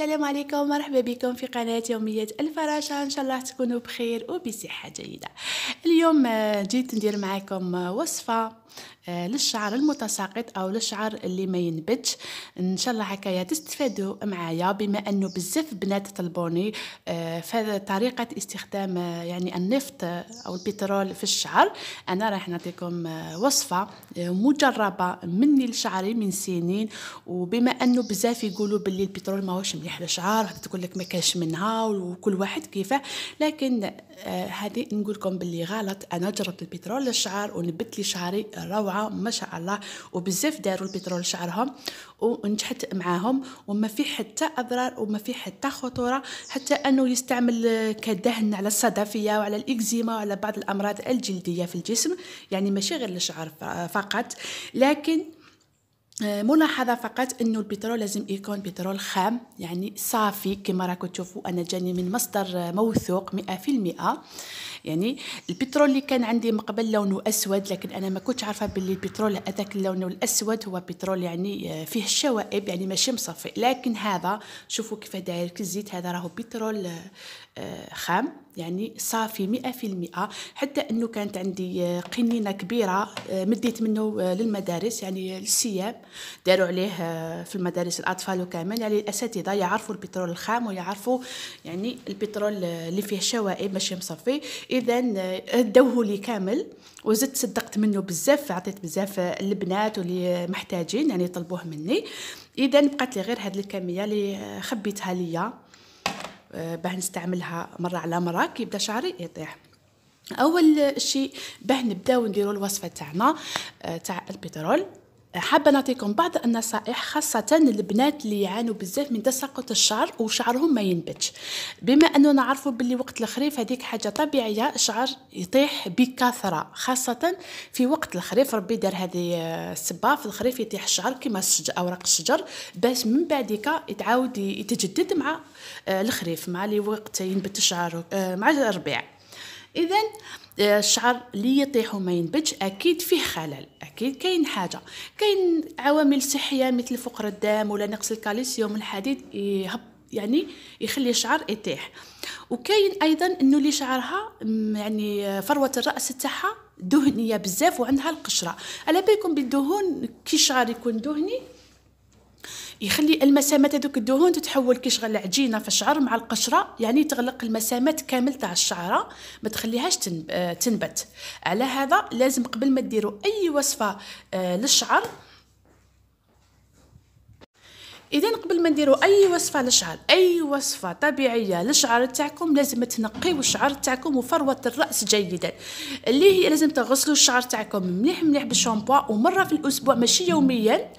السلام عليكم ومرحبا بكم في قناة يومية الفراشة إن شاء الله تكونوا بخير وبصحة جيدة اليوم آه، جيت ندير معكم آه، وصفة آه، للشعر المتساقط أو للشعر اللي ما ينبتش إن شاء الله هكايا تستفادوا معايا بما أنه بزاف بنات طلبوني طريقة استخدام يعني النفط أو البترول في الشعر أنا راح نعطيكم وصفة مجربة مني لشعري من سنين وبما أنه بزاف يقولوا باللي البترول ماهوش ريح الشعر وحتى تقول لك ما كاش منها وكل واحد كيفاه لكن آه، هذه نقول لكم باللي غلط انا جربت البترول للشعر ونبت لي شعري روعه ما شاء الله وبزاف داروا البترول لشعرهم ونجحت معاهم وما في حتى اضرار وما في حتى خطوره حتى انه يستعمل آه، كدهن على الصدفيه وعلى الاكزيما وعلى بعض الامراض الجلديه في الجسم يعني ماشي غير للشعر فقط لكن آه، ملاحظه فقط انه البترول لازم يكون بترول خام يعني صافي كما راكم تشوفوا انا جاني من مصدر موثوق 100% يعني البترول اللي كان عندي من قبل لونه اسود لكن انا ما كنتش عارفه باللي البترول هذاك اللون الاسود هو بترول يعني آه، فيه الشوائب يعني ماشي مصفي لكن هذا شوفوا كيف داير الزيت هذا راهو بترول آه، آه، خام يعني صافي مئة في المئة حتى أنه كانت عندي قنينة كبيرة مديت منه للمدارس يعني للسياب داروا عليه في المدارس الأطفال وكامل يعني الأساتذة يعرفوا البترول الخام ويعرفوا يعني البترول اللي فيه شوائب ماشي مصفي اذا آه، دوه لي كامل وزدت صدقت منه بزاف عطيت بزاف البنات آه، واللي محتاجين يعني طلبوه مني اذا بقات لي غير هذه الكميه اللي آه، خبيتها ليا باه نستعملها مره على مره كي يبدا شعري يطيح اول شيء باه نبداو نديرو الوصفه تاعنا تاع البترول حابه نعطيكم بعض النصائح خاصه البنات اللي يعانوا بزاف من تساقط الشعر وشعرهم ما ينبتش بما انه نعرفوا باللي وقت الخريف هذيك حاجه طبيعيه الشعر يطيح بكثره خاصه في وقت الخريف ربي دار هذه السبه في الخريف يطيح الشعر كما اوراق الشجر باش من بعدك يتعاود يتجدد مع آه، الخريف مع اللي وقت ينبت الشعر آه، مع الربيع اذا آه، الشعر اللي يطيح وما ينبتش اكيد فيه خلل اكيد كاين حاجه كاين عوامل صحيه مثل فقر الدم ولا نقص الكالسيوم الحديد يهب يعني يخلي الشعر يطيح وكاين ايضا انه اللي شعرها يعني آه، فروه الراس تاعها دهنيه بزاف وعندها القشره على بالكم بالدهون كي الشعر يكون دهني يخلي المسامات هذوك الدهون تتحول كي شغل في الشعر مع القشره يعني تغلق المسامات كامل تاع الشعره ما تخليهاش تنبت على هذا لازم قبل ما ديروا اي وصفه آه، للشعر اذا قبل ما نديروا اي وصفه للشعر اي وصفه طبيعيه للشعر تاعكم لازم تنقيو الشعر تاعكم وفروه الراس جيدا اللي هي لازم تغسلوا الشعر تاعكم مليح مليح بالشامبو ومره في الاسبوع ماشي يوميا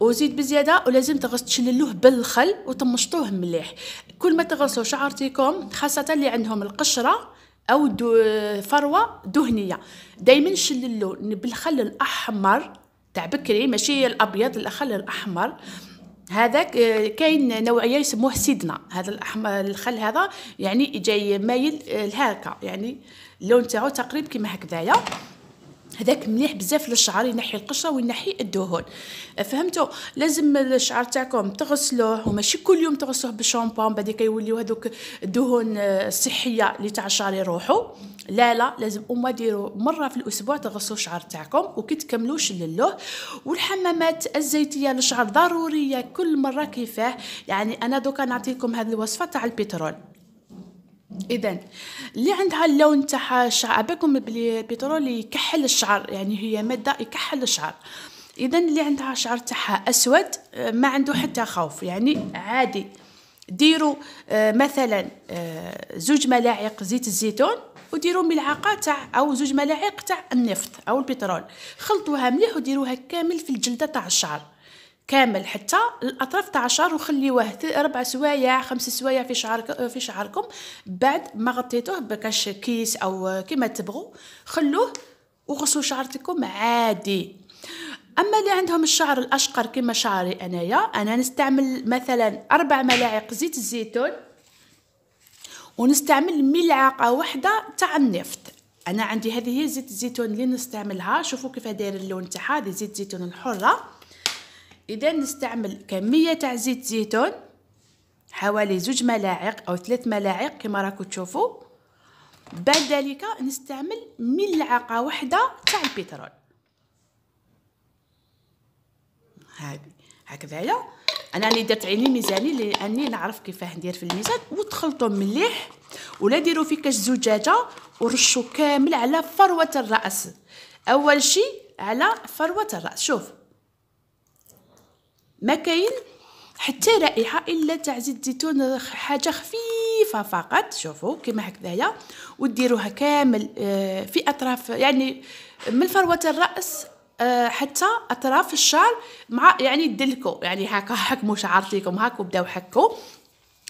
وزيد بزياده ولازم تغسلوه تشللوه بالخل وتمشطوه مليح كل ما تغسلوا شعرتكم خاصه اللي عندهم القشره او دو فروه دهنيه دائما شللو بالخل الاحمر تاع بكري ماشي الابيض الخل الاحمر هذا آه، كاين نوعيه يسموه سيدنا هذا الاحمر الخل هذا يعني جاي مايل آه، لهكا يعني اللون تاعو تقريب كيما هكذايا هذاك مليح بزاف للشعر ينحي القشره وينحي الدهون فهمتوا لازم الشعر تاعكم تغسلوه وماشي كل يوم تغسلوه بالشامبوان بعد يوليو هذوك الدهون الصحيه اللي تاع الشعر يروحوا لا لا لازم اما ديروا مره في الاسبوع تغسلوا الشعر تاعكم وكي تكملوا شللوه والحمامات الزيتيه للشعر ضروريه كل مره كيفاه يعني انا دوكا نعطيكم هذه الوصفه تاع البترول اذا اللي عندها اللون تاع الشعر عباكم بلي البترول يكحل الشعر يعني هي ماده يكحل الشعر اذا اللي عندها شعر تاعها اسود آه، ما عنده حتى خوف يعني عادي ديروا آه، مثلا آه، زوج ملاعق زيت الزيتون وديروا ملعقه تاع او زوج ملاعق تاع النفط او البترول خلطوها مليح وديروها كامل في الجلده تاع الشعر كامل حتى الاطراف تاع الشعر وخليوه ربع سوايع خمس سوايع في شعرك في شعركم بعد ما غطيتوه بكاش كيس او كيما تبغوا خلوه وغسلوا شعرتكم عادي اما اللي عندهم الشعر الاشقر كما شعري انايا انا نستعمل مثلا اربع ملاعق زيت الزيتون ونستعمل ملعقه واحده تاع النفط انا عندي هذه هي زيت الزيتون اللي نستعملها شوفوا كيف داير اللون تاعها هذه زيت الزيتون الحره إذا نستعمل كمية تاع زيت زيتون حوالي زوج ملاعق أو ثلاث ملاعق كما راكو تشوفوا بعد ذلك نستعمل ملعقة واحدة تاع البترول هذه هكذايا انا اللي درت عيني ميزاني لاني نعرف كيفاه ندير في الميزان وتخلطوا مليح ولا ديروا في كاش زجاجه ورشوا كامل على فروه الراس اول شيء على فروه الراس شوف ما كاين حتى رائحه الا تاع زيت الزيتون حاجه خفيفه فقط شوفوا كيما هكذايا وديروها كامل آه، في اطراف يعني من فروه الراس آه، حتى اطراف الشعر مع يعني دلكو يعني هكا حكموا شعرتيكم هاك وبداو حكوا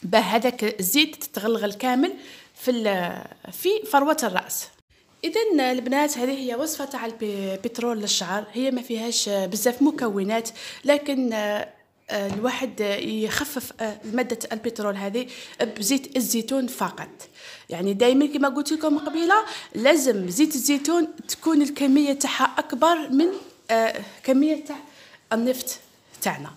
باه هذاك الزيت تتغلغل كامل في في فروه الراس اذا البنات هذه هي وصفه تاع البترول للشعر هي ما فيهاش بزاف مكونات لكن آه، الواحد يخفف آه، مادة البترول هذه بزيت الزيتون فقط يعني دائما كما قلت لكم قبيله لازم زيت الزيتون تكون الكميه تاعها اكبر من آه، كميه تاع النفط تاعنا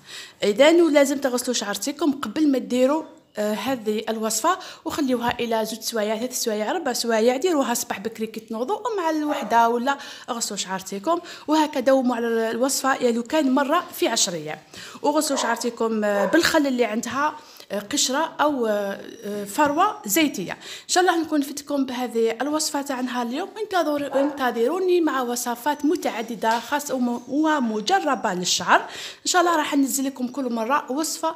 اذا لازم تغسلوا شعرتكم قبل ما ديروا هذه الوصفه وخليوها الى زوج سوايع ثلاث سوايع ربع سوايع ديروها صباح بكري كي تنوضوا ومع الوحده ولا غسلوا شعرتكم وهكا دوموا على الوصفه يا يعني لو كان مره في 10 ايام وغسلوا شعرتكم بالخل اللي عندها قشره او آه، فروه زيتيه ان شاء الله نكون فتكم بهذه الوصفه تاعنا اليوم انتظروني مع وصفات متعدده خاصه ومجربه للشعر ان شاء الله راح ننزل لكم كل مره وصفه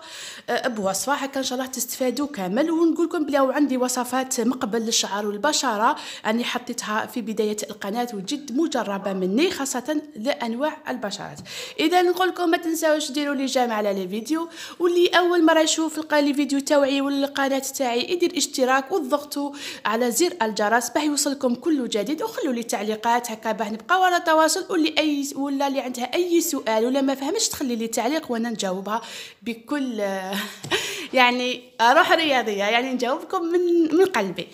آه، بوصفه هكا ان شاء الله تستفادوا كامل ونقول لكم بلي عندي وصفات مقبل للشعر والبشره اني حطيتها في بدايه القناه وجد مجربه مني خاصه لانواع البشرات اذا نقول لكم ما تنساوش ديروا لي جام على الفيديو واللي اول مره يشوف القناه الفيديو تاوعي ولا القناه تاعي يدير اشتراك وضغطوا على زر الجرس باش يوصلكم كل جديد وخلوا لي تعليقات هكا باش نبقاو على تواصل ولا اي ولا اللي عندها اي سؤال ولا ما فهمش تخلي لي تعليق وانا نجاوبها بكل يعني روح رياضيه يعني نجاوبكم من من قلبي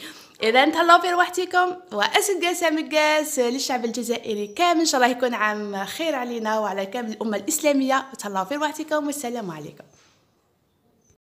اذا تهلاو في رواحتكم واسد قاسم قاس للشعب الجزائري كامل ان شاء الله يكون عام خير علينا وعلى كامل الامه الاسلاميه تهلاو في رواحتكم والسلام عليكم